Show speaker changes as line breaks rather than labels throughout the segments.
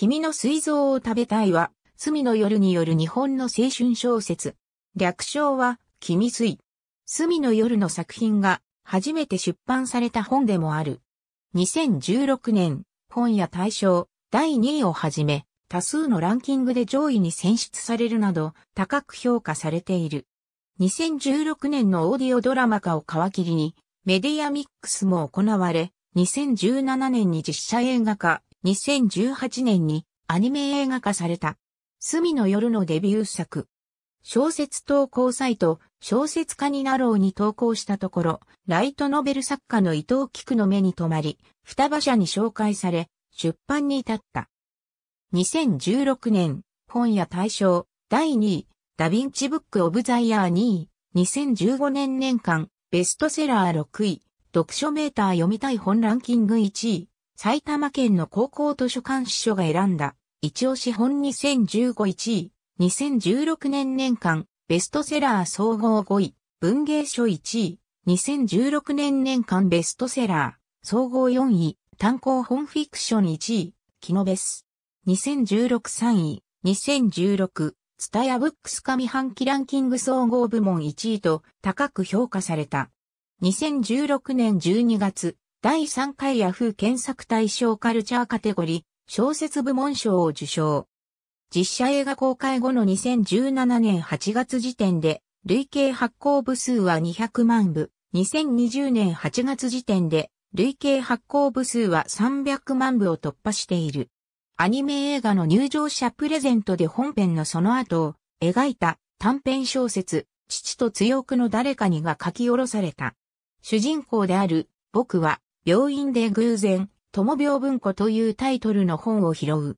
君の水蔵を食べたいは、隅の夜による日本の青春小説。略称は、君水。隅の夜の作品が、初めて出版された本でもある。2016年、本や大賞、第2位をはじめ、多数のランキングで上位に選出されるなど、高く評価されている。2016年のオーディオドラマ化を皮切りに、メディアミックスも行われ、2017年に実写映画化、2018年にアニメ映画化された。隅の夜のデビュー作。小説投稿サイト、小説家になろうに投稿したところ、ライトノベル作家の伊藤菊の目に留まり、双葉社に紹介され、出版に至った。2016年、本屋大賞、第2位、ダヴィンチブックオブザイヤー2位、2015年年間、ベストセラー6位、読書メーター読みたい本ランキング1位、埼玉県の高校図書館司書が選んだ、一押し本2015位、2016年年間、ベストセラー総合5位、文芸書1位、2016年年間ベストセラー、総合4位、単行本フィクション1位、木のベス。20163位、2016、ツタヤブックス上半期ランキング総合部門1位と高く評価された。2016年12月、第3回ヤフー検索対象カルチャーカテゴリー、小説部門賞を受賞。実写映画公開後の2017年8月時点で、累計発行部数は200万部、2020年8月時点で、累計発行部数は300万部を突破している。アニメ映画の入場者プレゼントで本編のその後を描いた短編小説、父と強くの誰かにが書き下ろされた。主人公である僕は病院で偶然、友病文庫というタイトルの本を拾う。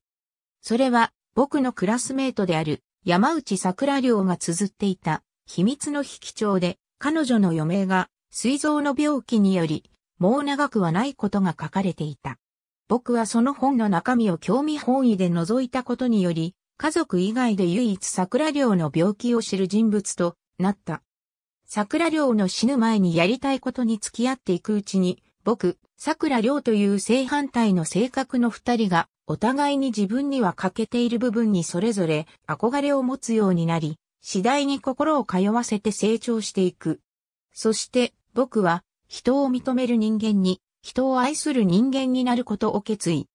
それは、僕のクラスメートである山内桜良が綴っていた秘密の引き帳で、彼女の余命が膵臓の病気により、もう長くはないことが書かれていた。僕はその本の中身を興味本位で覗いたことにより、家族以外で唯一桜良の病気を知る人物となった。桜良の死ぬ前にやりたいことに付き合っていくうちに、僕、桜良という正反対の性格の二人が、お互いに自分には欠けている部分にそれぞれ憧れを持つようになり、次第に心を通わせて成長していく。そして僕は人を認める人間に、人を愛する人間になることを決意。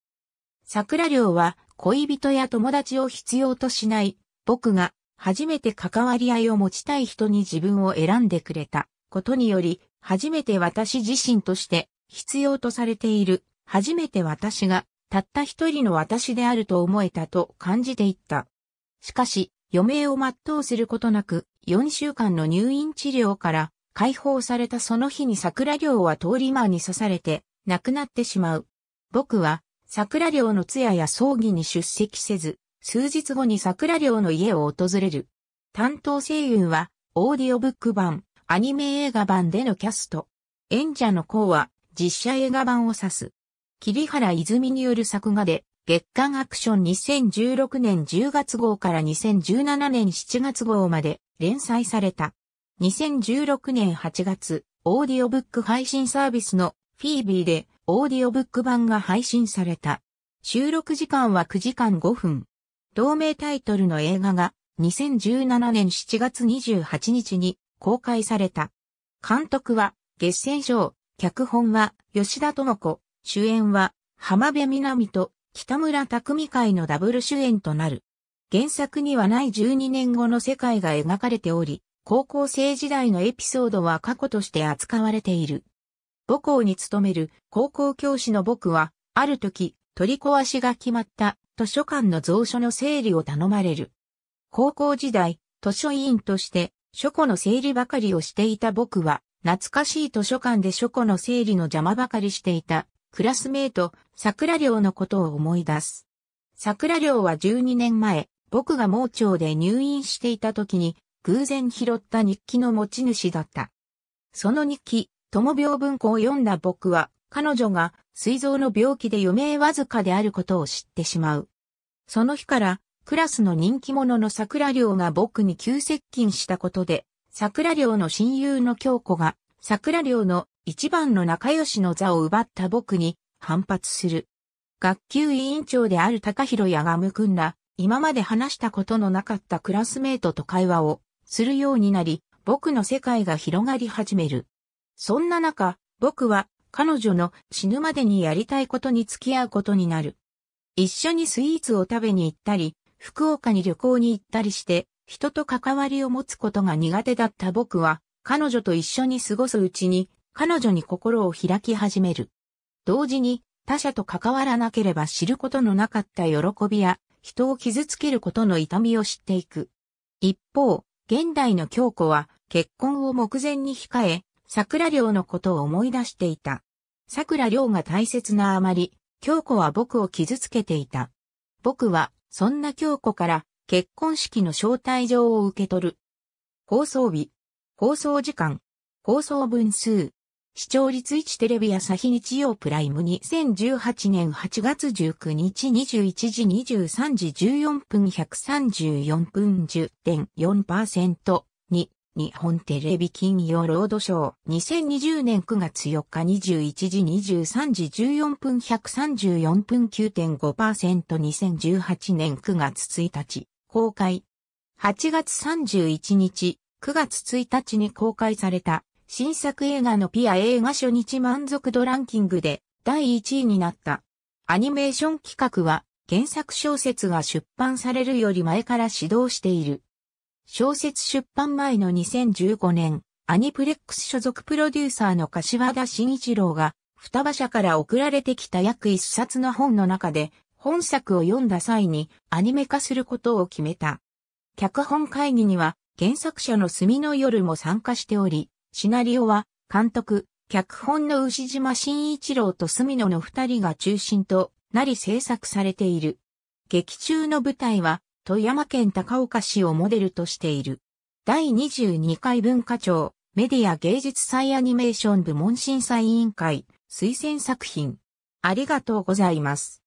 桜良は恋人や友達を必要としない、僕が初めて関わり合いを持ちたい人に自分を選んでくれたことにより、初めて私自身として必要とされている。初めて私が、たった一人の私であると思えたと感じていった。しかし、余命を全うすることなく、4週間の入院治療から解放されたその日に桜寮は通り魔に刺されて亡くなってしまう。僕は桜寮の通夜や葬儀に出席せず、数日後に桜寮の家を訪れる。担当声優はオーディオブック版、アニメ映画版でのキャスト。演者の子は実写映画版を指す。桐原泉による作画で、月刊アクション2016年10月号から2017年7月号まで連載された。2016年8月、オーディオブック配信サービスのフィービーでオーディオブック版が配信された。収録時間は9時間5分。同名タイトルの映画が2017年7月28日に公開された。監督は月戦賞、脚本は吉田智子、主演は浜辺美波と北村匠海のダブル主演となる。原作にはない12年後の世界が描かれており、高校生時代のエピソードは過去として扱われている。母校に勤める高校教師の僕は、ある時、取り壊しが決まった図書館の蔵書の整理を頼まれる。高校時代、図書委員として書庫の整理ばかりをしていた僕は、懐かしい図書館で書庫の整理の邪魔ばかりしていた、クラスメート、桜寮のことを思い出す。桜寮は12年前、僕が盲腸で入院していた時に、偶然拾った日記の持ち主だった。その日記、友病文庫を読んだ僕は、彼女が、膵臓の病気で余命わずかであることを知ってしまう。その日から、クラスの人気者の桜寮が僕に急接近したことで、桜寮の親友の京子が、桜寮の一番の仲良しの座を奪った僕に反発する。学級委員長である高弘やがむくんら、今まで話したことのなかったクラスメートと会話をするようになり、僕の世界が広がり始める。そんな中、僕は彼女の死ぬまでにやりたいことに付き合うことになる。一緒にスイーツを食べに行ったり、福岡に旅行に行ったりして、人と関わりを持つことが苦手だった僕は、彼女と一緒に過ごすうちに、彼女に心を開き始める。同時に、他者と関わらなければ知ることのなかった喜びや、人を傷つけることの痛みを知っていく。一方、現代の京子は、結婚を目前に控え、桜良のことを思い出していた。桜良が大切なあまり、京子は僕を傷つけていた。僕は、そんな京子から、結婚式の招待状を受け取る。放送日、放送時間、放送分数、視聴率1テレビ朝日日曜プライム2018年8月19日21時23時14分134分10.4%。に、日本テレビ金曜ロードショー2020年9月4日21時23時14分134分 9.5%2018 年9月1日公開。8月31日、9月1日に公開された新作映画のピア映画初日満足度ランキングで第1位になった。アニメーション企画は原作小説が出版されるより前から指導している。小説出版前の2015年、アニプレックス所属プロデューサーの柏田慎一郎が、双葉社から送られてきた約一冊の本の中で、本作を読んだ際にアニメ化することを決めた。脚本会議には原作者の墨の夜も参加しており、シナリオは監督、脚本の牛島慎一郎と墨野の二人が中心となり制作されている。劇中の舞台は富山県高岡市をモデルとしている。第22回文化庁メディア芸術祭アニメーション部門審査委員会推薦作品。ありがとうございます。